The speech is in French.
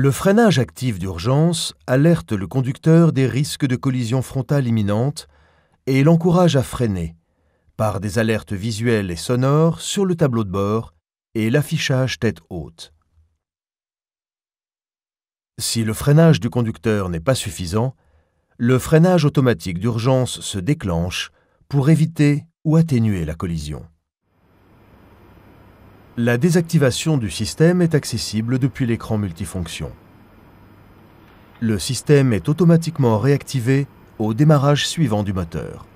Le freinage actif d'urgence alerte le conducteur des risques de collision frontale imminente et l'encourage à freiner par des alertes visuelles et sonores sur le tableau de bord et l'affichage tête haute. Si le freinage du conducteur n'est pas suffisant, le freinage automatique d'urgence se déclenche pour éviter ou atténuer la collision. La désactivation du système est accessible depuis l'écran multifonction. Le système est automatiquement réactivé au démarrage suivant du moteur.